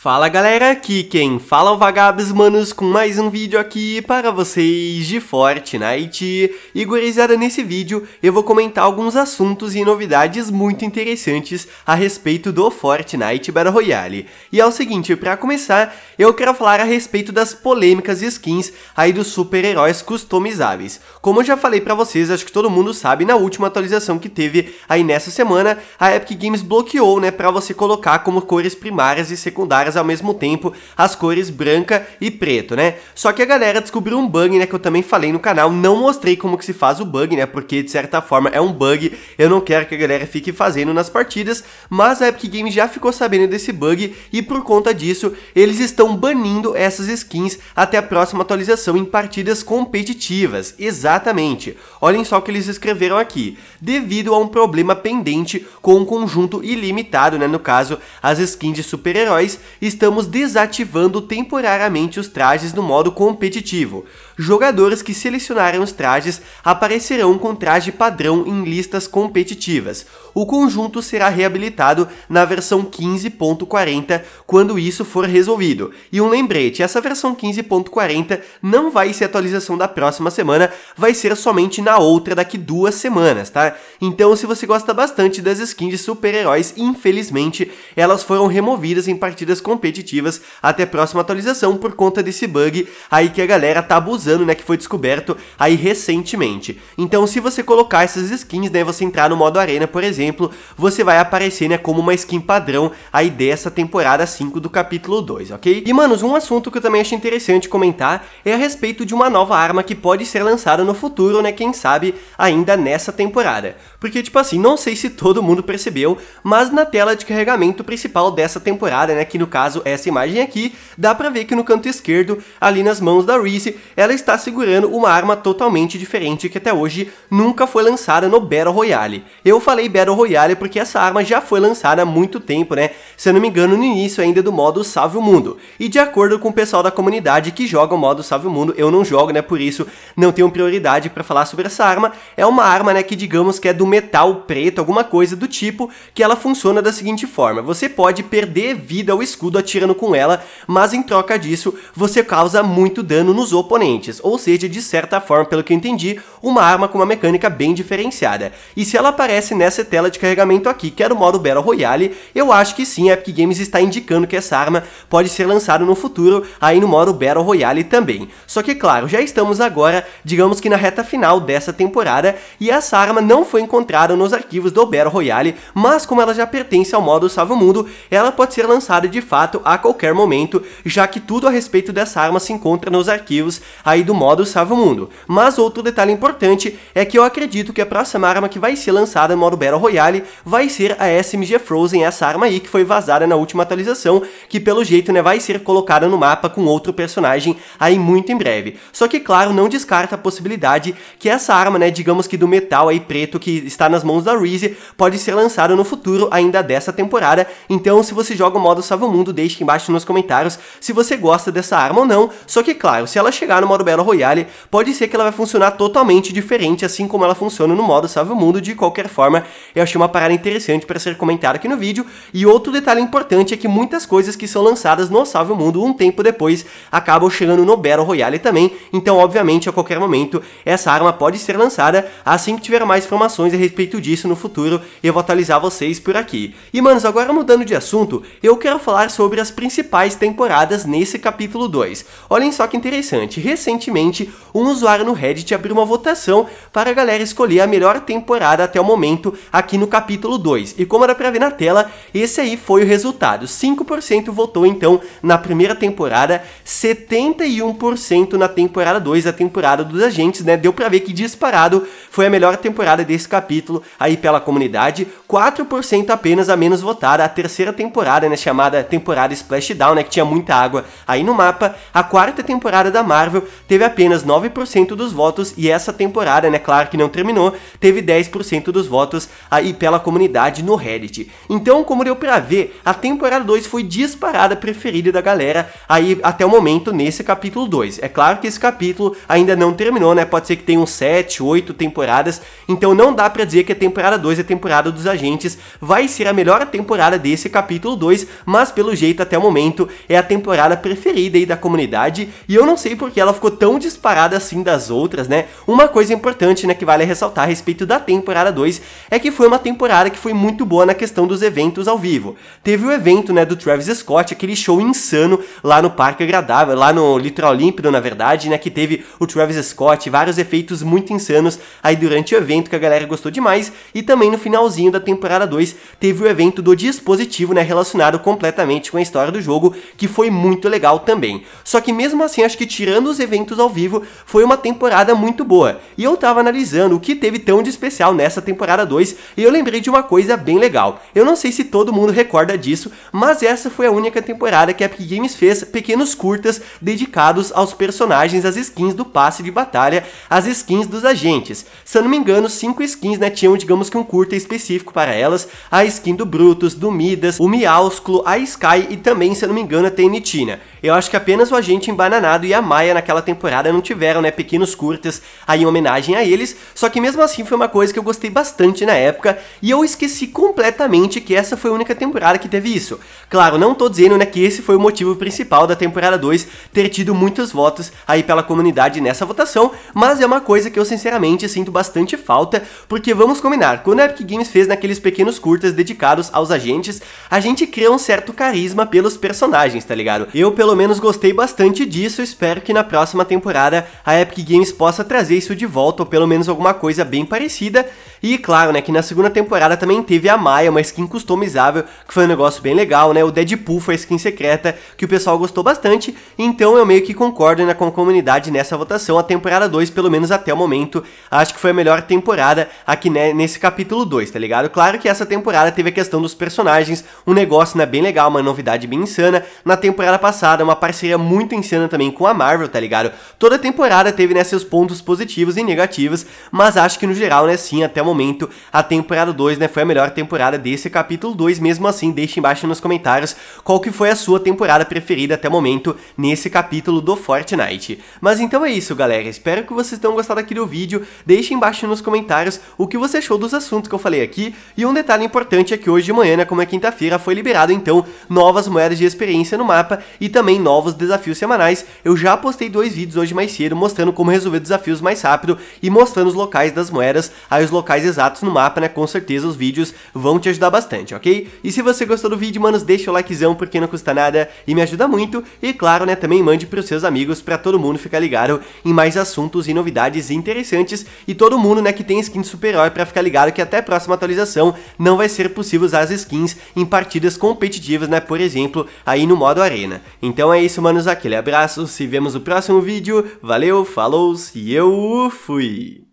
Fala galera, aqui quem fala é o Vagabes Manos com mais um vídeo aqui para vocês de Fortnite. E gurizada, nesse vídeo eu vou comentar alguns assuntos e novidades muito interessantes a respeito do Fortnite Battle Royale. E é o seguinte, para começar, eu quero falar a respeito das polêmicas skins aí dos super-heróis customizáveis. Como eu já falei para vocês, acho que todo mundo sabe, na última atualização que teve aí nessa semana, a Epic Games bloqueou, né, para você colocar como cores primárias e secundárias caras ao mesmo tempo, as cores branca e preto, né? Só que a galera descobriu um bug, né, que eu também falei no canal, não mostrei como que se faz o bug, né, porque de certa forma é um bug, eu não quero que a galera fique fazendo nas partidas, mas a Epic Games já ficou sabendo desse bug e por conta disso, eles estão banindo essas skins até a próxima atualização em partidas competitivas, exatamente. Olhem só o que eles escreveram aqui, devido a um problema pendente com um conjunto ilimitado, né, no caso, as skins de super-heróis estamos desativando temporariamente os trajes no modo competitivo. Jogadores que selecionarem os trajes aparecerão com traje padrão em listas competitivas. O conjunto será reabilitado na versão 15.40 quando isso for resolvido. E um lembrete, essa versão 15.40 não vai ser atualização da próxima semana, vai ser somente na outra daqui duas semanas, tá? Então se você gosta bastante das skins de super-heróis, infelizmente elas foram removidas em partidas competitivas até a próxima atualização por conta desse bug aí que a galera tá abusando, né, que foi descoberto aí recentemente. Então se você colocar essas skins, né, você entrar no modo arena, por exemplo, você vai aparecer, né, como uma skin padrão aí dessa temporada 5 do capítulo 2, ok? E manos, um assunto que eu também acho interessante comentar é a respeito de uma nova arma que pode ser lançada no futuro, né, quem sabe ainda nessa temporada. Porque tipo assim, não sei se todo mundo percebeu, mas na tela de carregamento principal dessa temporada, né, que no caso caso essa imagem aqui, dá pra ver que no canto esquerdo, ali nas mãos da Reese, ela está segurando uma arma totalmente diferente que até hoje nunca foi lançada no Battle Royale. Eu falei Battle Royale porque essa arma já foi lançada há muito tempo, né? Se eu não me engano, no início ainda do modo Salve o Mundo. E de acordo com o pessoal da comunidade que joga o modo Salve o Mundo, eu não jogo, né? Por isso não tenho prioridade para falar sobre essa arma. É uma arma, né, que digamos que é do metal preto, alguma coisa do tipo, que ela funciona da seguinte forma: você pode perder vida ao escudo escudo atirando com ela, mas em troca disso, você causa muito dano nos oponentes, ou seja, de certa forma, pelo que eu entendi, uma arma com uma mecânica bem diferenciada. E se ela aparece nessa tela de carregamento aqui, que é do modo Battle Royale, eu acho que sim, a Epic Games está indicando que essa arma pode ser lançada no futuro, aí no modo Battle Royale também. Só que, claro, já estamos agora, digamos que na reta final dessa temporada, e essa arma não foi encontrada nos arquivos do Battle Royale, mas como ela já pertence ao modo Salve o Mundo, ela pode ser lançada de fato fato a qualquer momento, já que tudo a respeito dessa arma se encontra nos arquivos aí do modo Salve o Mundo. Mas outro detalhe importante é que eu acredito que a próxima arma que vai ser lançada no modo Battle Royale vai ser a SMG Frozen, essa arma aí que foi vazada na última atualização, que pelo jeito né, vai ser colocada no mapa com outro personagem aí muito em breve. Só que claro, não descarta a possibilidade que essa arma, né, digamos que do metal aí preto que está nas mãos da Reese, pode ser lançada no futuro ainda dessa temporada. Então, se você joga o modo Salve o Mundo, mundo, deixe aqui embaixo nos comentários se você gosta dessa arma ou não. Só que, claro, se ela chegar no modo Battle Royale, pode ser que ela vai funcionar totalmente diferente, assim como ela funciona no modo Salve o Mundo. De qualquer forma, eu achei uma parada interessante para ser comentada aqui no vídeo. E outro detalhe importante é que muitas coisas que são lançadas no Salve o Mundo um tempo depois acabam chegando no Battle Royale também. Então, obviamente, a qualquer momento, essa arma pode ser lançada assim que tiver mais informações a respeito disso no futuro. Eu vou atualizar vocês por aqui. E, manos, agora mudando de assunto, eu quero falar falar sobre as principais temporadas nesse capítulo 2. Olhem só que interessante, recentemente um usuário no Reddit abriu uma votação para a galera escolher a melhor temporada até o momento aqui no capítulo 2. E como dá pra ver na tela, esse aí foi o resultado. 5% votou então na primeira temporada, 71% na temporada 2, a temporada dos agentes, né? Deu pra ver que disparado foi a melhor temporada desse capítulo aí pela comunidade. 4% apenas a menos votada, a terceira temporada, né? Chamada temporada temporada Splashdown, né, que tinha muita água aí no mapa, a quarta temporada da Marvel teve apenas 9% dos votos e essa temporada, né, claro que não terminou, teve 10% dos votos aí pela comunidade no Reddit. Então, como deu pra ver, a temporada 2 foi disparada preferida da galera aí até o momento nesse capítulo 2. É claro que esse capítulo ainda não terminou, né, pode ser que tenha uns 7, 8 temporadas, então não dá pra dizer que a temporada 2 é a temporada dos agentes, vai ser a melhor temporada desse capítulo 2, mas pelo pelo jeito até o momento é a temporada preferida aí da comunidade e eu não sei porque ela ficou tão disparada assim das outras, né? Uma coisa importante, né, que vale ressaltar a respeito da temporada 2 é que foi uma temporada que foi muito boa na questão dos eventos ao vivo. Teve o evento, né, do Travis Scott, aquele show insano lá no Parque Agradável, lá no Litoral Límpido, na verdade, né, que teve o Travis Scott, vários efeitos muito insanos aí durante o evento que a galera gostou demais e também no finalzinho da temporada 2 teve o evento do dispositivo, né, relacionado completamente com a história do jogo, que foi muito legal também. Só que mesmo assim, acho que tirando os eventos ao vivo, foi uma temporada muito boa. E eu tava analisando o que teve tão de especial nessa temporada 2, e eu lembrei de uma coisa bem legal. Eu não sei se todo mundo recorda disso, mas essa foi a única temporada que a Epic Games fez pequenos curtas dedicados aos personagens, às skins do passe de batalha, às skins dos agentes. Se eu não me engano, cinco skins, né, tinham digamos que um curta específico para elas, a skin do Brutus, do Midas, o Miaúsculo, a Sky e também, se eu não me engano, é tem nitina. Eu acho que apenas o agente embananado e a Maia naquela temporada não tiveram, né, pequenos curtas aí em homenagem a eles, só que mesmo assim foi uma coisa que eu gostei bastante na época e eu esqueci completamente que essa foi a única temporada que teve isso. Claro, não tô dizendo, né, que esse foi o motivo principal da temporada 2 ter tido muitos votos aí pela comunidade nessa votação, mas é uma coisa que eu sinceramente sinto bastante falta, porque vamos combinar, quando a Epic Games fez naqueles pequenos curtas dedicados aos agentes, a gente cria um certo carisma pelos personagens, tá ligado? Eu, pelo pelo menos gostei bastante disso, espero que na próxima temporada a Epic Games possa trazer isso de volta, ou pelo menos alguma coisa bem parecida, e claro, né, que na segunda temporada também teve a Maia, uma skin customizável, que foi um negócio bem legal, né? O Deadpool foi a skin secreta, que o pessoal gostou bastante, então eu meio que concordo né, com a comunidade nessa votação. A temporada 2, pelo menos até o momento, acho que foi a melhor temporada aqui né, nesse capítulo 2, tá ligado? Claro que essa temporada teve a questão dos personagens, um negócio né, bem legal, uma novidade bem insana. Na temporada passada, uma parceria muito insana também com a Marvel, tá ligado? Toda temporada teve né, seus pontos positivos e negativos, mas acho que no geral, né, sim, até o momento, a temporada 2 né, foi a melhor temporada desse capítulo 2. Mesmo assim, deixe embaixo nos comentários qual que foi a sua temporada preferida até o momento nesse capítulo do Fortnite. Mas então é isso, galera. Espero que vocês tenham gostado aqui do vídeo. Deixe embaixo nos comentários o que você achou dos assuntos que eu falei aqui. E um detalhe importante é que hoje de manhã, né, como é quinta-feira, foi liberado então novas moedas de experiência no mapa e também novos desafios semanais. Eu já postei dois vídeos hoje mais cedo mostrando como resolver desafios mais rápido e mostrando os locais das moedas, aí os locais locais exatos no mapa, né? Com certeza os vídeos vão te ajudar bastante, ok? E se você gostou do vídeo, manos, deixa o likezão porque não custa nada e me ajuda muito. E claro, né, também mande pros seus amigos para todo mundo ficar ligado em mais assuntos e novidades interessantes. E todo mundo, né, que tem skin de super-herói pra ficar ligado que até a próxima atualização não vai ser possível usar as skins em partidas competitivas, né? Por exemplo, aí no modo arena. Então é isso, manos, aquele abraço, se vemos no próximo vídeo, valeu, falou e eu fui!